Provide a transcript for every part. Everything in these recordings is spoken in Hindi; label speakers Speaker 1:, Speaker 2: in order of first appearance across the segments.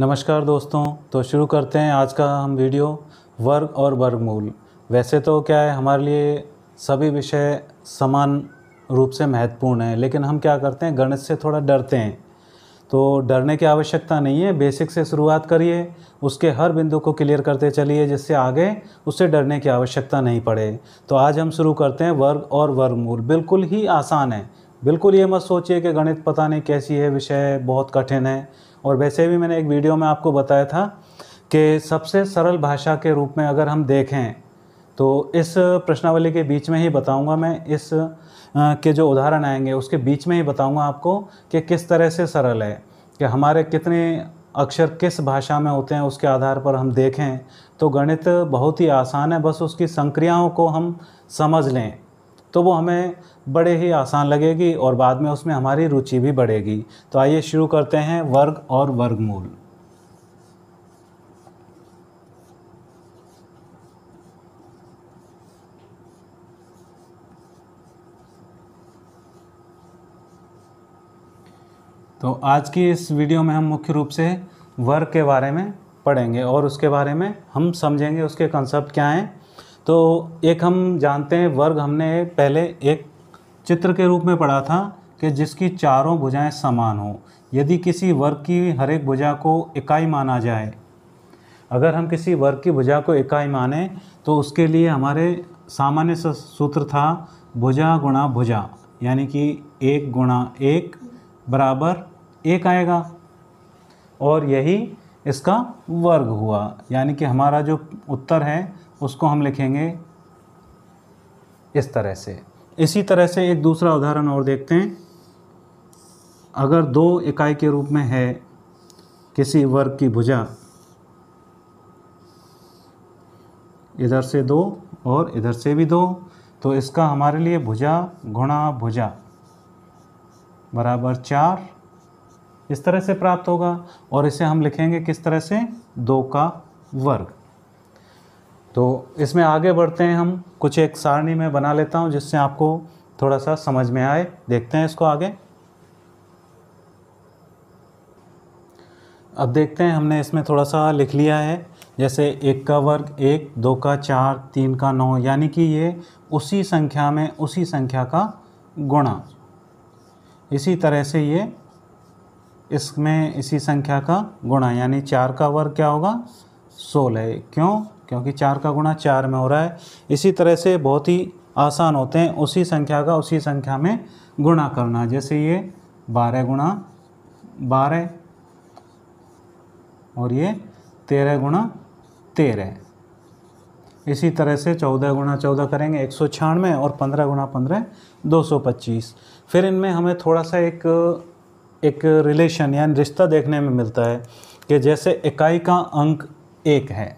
Speaker 1: नमस्कार दोस्तों तो शुरू करते हैं आज का हम वीडियो वर्ग और वर्गमूल वैसे तो क्या है हमारे लिए सभी विषय समान रूप से महत्वपूर्ण हैं लेकिन हम क्या करते हैं गणित से थोड़ा डरते हैं तो डरने की आवश्यकता नहीं है बेसिक से शुरुआत करिए उसके हर बिंदु को क्लियर करते चलिए जिससे आगे उससे डरने की आवश्यकता नहीं पड़े तो आज हम शुरू करते हैं वर्ग और वर्गमूल बिल्कुल ही आसान है बिल्कुल ये मत सोचिए कि गणित पता नहीं कैसी है विषय बहुत कठिन है और वैसे भी मैंने एक वीडियो में आपको बताया था कि सबसे सरल भाषा के रूप में अगर हम देखें तो इस प्रश्नावली के बीच में ही बताऊंगा मैं इस के जो उदाहरण आएंगे उसके बीच में ही बताऊंगा आपको कि किस तरह से सरल है कि हमारे कितने अक्षर किस भाषा में होते हैं उसके आधार पर हम देखें तो गणित बहुत ही आसान है बस उसकी संक्रियाओं को हम समझ लें तो वो हमें बड़े ही आसान लगेगी और बाद में उसमें हमारी रुचि भी बढ़ेगी तो आइए शुरू करते हैं वर्ग और वर्गमूल तो आज की इस वीडियो में हम मुख्य रूप से वर्ग के बारे में पढ़ेंगे और उसके बारे में हम समझेंगे उसके कंसेप्ट क्या हैं तो एक हम जानते हैं वर्ग हमने पहले एक चित्र के रूप में पढ़ा था कि जिसकी चारों भुजाएं समान हों यदि किसी वर्ग की हर एक भुजा को इकाई माना जाए अगर हम किसी वर्ग की भुजा को इकाई माने तो उसके लिए हमारे सामान्य सूत्र था भुजा गुणा भुजा यानी कि एक गुणा एक बराबर एक आएगा और यही इसका वर्ग हुआ यानी कि हमारा जो उत्तर है उसको हम लिखेंगे इस तरह से इसी तरह से एक दूसरा उदाहरण और देखते हैं अगर दो इकाई के रूप में है किसी वर्ग की भुजा इधर से दो और इधर से भी दो तो इसका हमारे लिए भुजा गुणा भुजा बराबर चार इस तरह से प्राप्त होगा और इसे हम लिखेंगे किस तरह से दो का वर्ग तो इसमें आगे बढ़ते हैं हम कुछ एक सारणी में बना लेता हूँ जिससे आपको थोड़ा सा समझ में आए देखते हैं इसको आगे अब देखते हैं हमने इसमें थोड़ा सा लिख लिया है जैसे एक का वर्ग एक दो का चार तीन का नौ यानी कि ये उसी संख्या में उसी संख्या का गुणा इसी तरह से ये इसमें इसी संख्या का गुणा यानी चार का वर्ग क्या होगा सोलह क्यों क्योंकि चार का गुणा चार में हो रहा है इसी तरह से बहुत ही आसान होते हैं उसी संख्या का उसी संख्या में गुणा करना जैसे ये बारह गुणा बारह और ये तेरह गुणा तेरह इसी तरह से चौदह गुणा चौदह करेंगे एक सौ छियानवे और पंद्रह गुणा पंद्रह दो सौ पच्चीस फिर इनमें हमें थोड़ा सा एक एक रिलेशन यानी रिश्ता देखने में मिलता है कि जैसे इकाई का अंक एक है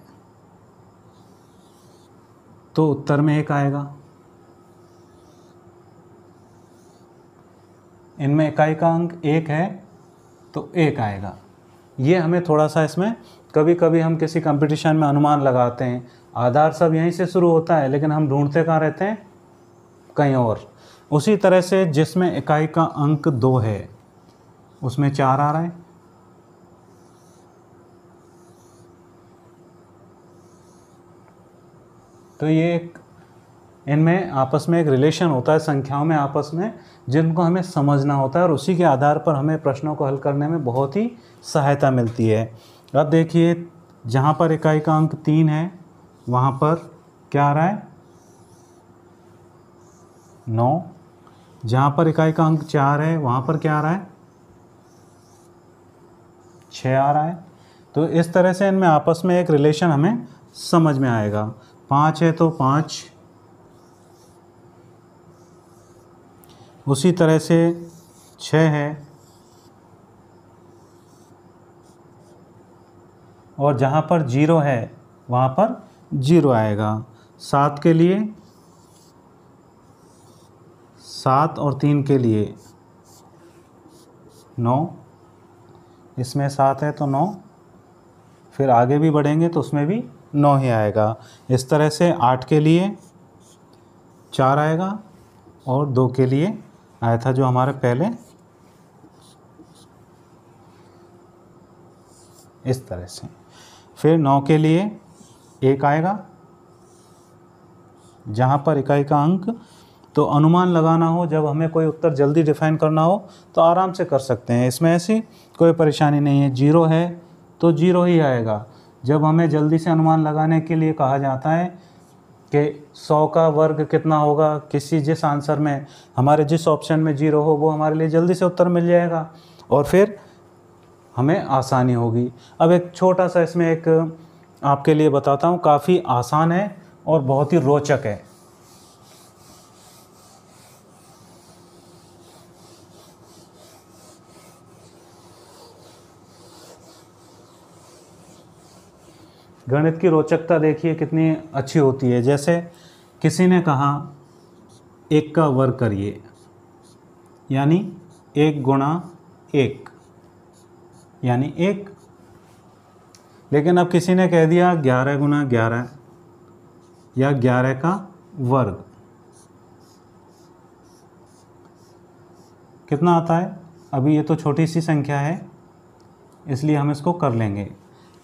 Speaker 1: तो उत्तर में एक आएगा इनमें इकाई का अंक एक है तो एक आएगा ये हमें थोड़ा सा इसमें कभी कभी हम किसी कंपटीशन में अनुमान लगाते हैं आधार सब यहीं से शुरू होता है लेकिन हम ढूंढते कहाँ रहते हैं कहीं और उसी तरह से जिसमें इकाई का अंक दो है उसमें चार आ रहा है तो ये एक इनमें आपस में एक रिलेशन होता है संख्याओं में आपस में जिनको हमें समझना होता है और उसी के आधार पर हमें प्रश्नों को हल करने में बहुत ही सहायता मिलती है अब देखिए जहाँ पर इकाई का अंक तीन है वहाँ पर क्या आ रहा है नौ जहाँ पर इकाई का अंक चार है वहाँ पर क्या आ रहा है छः आ रहा है तो इस तरह से इनमें आपस में एक रिलेशन हमें समझ में आएगा पाँच है तो पाँच उसी तरह से छः है और जहाँ पर जीरो है वहाँ पर जीरो आएगा सात के लिए सात और तीन के लिए नौ इसमें सात है तो नौ फिर आगे भी बढ़ेंगे तो उसमें भी नौ ही आएगा इस तरह से आठ के लिए चार आएगा और दो के लिए आया था जो हमारे पहले इस तरह से फिर नौ के लिए एक आएगा जहाँ पर इकाई का अंक तो अनुमान लगाना हो जब हमें कोई उत्तर जल्दी डिफाइन करना हो तो आराम से कर सकते हैं इसमें ऐसी कोई परेशानी नहीं है जीरो है तो जीरो ही आएगा जब हमें जल्दी से अनुमान लगाने के लिए कहा जाता है कि सौ का वर्ग कितना होगा किसी जिस आंसर में हमारे जिस ऑप्शन में जीरो हो वो हमारे लिए जल्दी से उत्तर मिल जाएगा और फिर हमें आसानी होगी अब एक छोटा सा इसमें एक आपके लिए बताता हूँ काफ़ी आसान है और बहुत ही रोचक है गणित की रोचकता देखिए कितनी अच्छी होती है जैसे किसी ने कहा एक का वर्ग करिए यानी एक गुणा एक यानी एक लेकिन अब किसी ने कह दिया ग्यारह गुना ग्यारह या ग्यारह का वर्ग कितना आता है अभी ये तो छोटी सी संख्या है इसलिए हम इसको कर लेंगे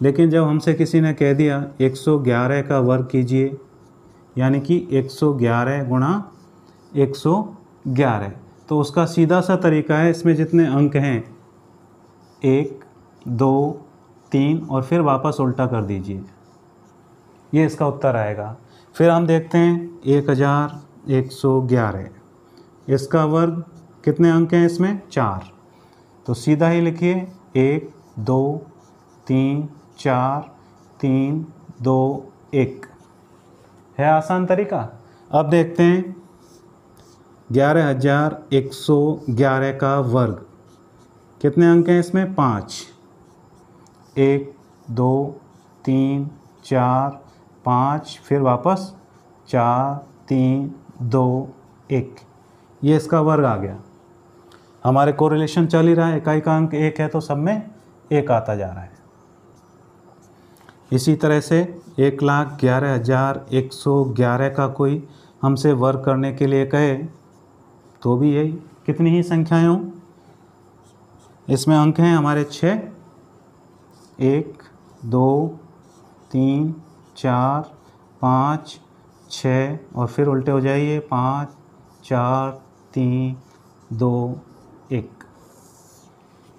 Speaker 1: लेकिन जब हमसे किसी ने कह दिया 111 का वर्ग कीजिए यानी कि 111 गुणा एक तो उसका सीधा सा तरीका है इसमें जितने अंक हैं एक दो तीन और फिर वापस उल्टा कर दीजिए ये इसका उत्तर आएगा फिर हम देखते हैं एक हज़ार एक सौ ग्यारह इसका वर्ग कितने अंक हैं इसमें चार तो सीधा ही लिखिए एक दो तीन चार तीन दो एक है आसान तरीका अब देखते हैं ग्यारह हजार एक सौ ग्यारह का वर्ग कितने अंक हैं इसमें पाँच एक दो तीन चार पाँच फिर वापस चार तीन दो एक ये इसका वर्ग आ गया हमारे कोरिलेशन चल ही रहा है इकाई का अंक एक है तो सब में एक आता जा रहा है इसी तरह से एक लाख ग्यारह हज़ार एक सौ ग्यारह का कोई हमसे वर्क करने के लिए कहे तो भी यही कितनी ही संख्याएं हों इसमें अंक हैं हमारे छः एक दो तीन चार पाँच छ और फिर उल्टे हो जाइए पाँच चार तीन दो एक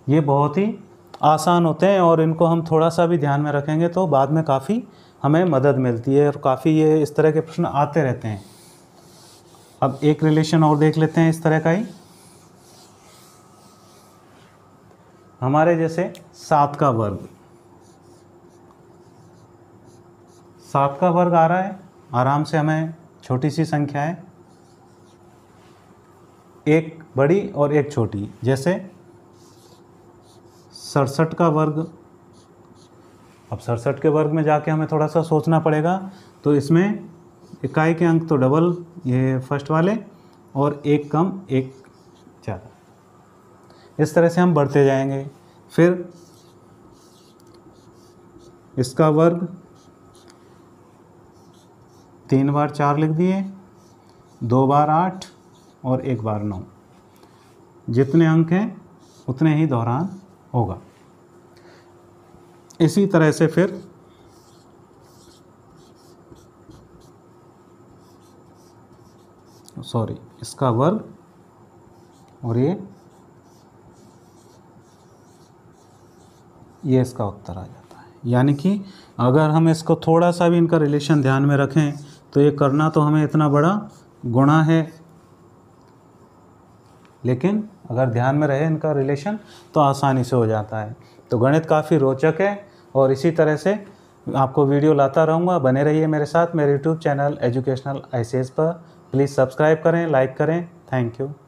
Speaker 1: ये बहुत ही आसान होते हैं और इनको हम थोड़ा सा भी ध्यान में रखेंगे तो बाद में काफ़ी हमें मदद मिलती है और काफ़ी ये इस तरह के प्रश्न आते रहते हैं अब एक रिलेशन और देख लेते हैं इस तरह का ही हमारे जैसे सात का वर्ग सात का वर्ग आ रहा है आराम से हमें छोटी सी संख्या है एक बड़ी और एक छोटी जैसे सड़सठ का वर्ग अब सड़सठ के वर्ग में जाके हमें थोड़ा सा सोचना पड़ेगा तो इसमें इकाई के अंक तो डबल ये फर्स्ट वाले और एक कम एक ज़्यादा इस तरह से हम बढ़ते जाएंगे फिर इसका वर्ग तीन बार चार लिख दिए दो बार आठ और एक बार नौ जितने अंक हैं उतने ही दौरान होगा इसी तरह से फिर सॉरी इसका वर्ग और ये ये इसका उत्तर आ जाता है यानी कि अगर हम इसको थोड़ा सा भी इनका रिलेशन ध्यान में रखें तो ये करना तो हमें इतना बड़ा गुणा है लेकिन अगर ध्यान में रहे इनका रिलेशन तो आसानी से हो जाता है तो गणित काफ़ी रोचक है और इसी तरह से आपको वीडियो लाता रहूँगा बने रहिए मेरे साथ मेरे यूट्यूब चैनल एजुकेशनल आइसेस पर प्लीज़ सब्सक्राइब करें लाइक करें थैंक यू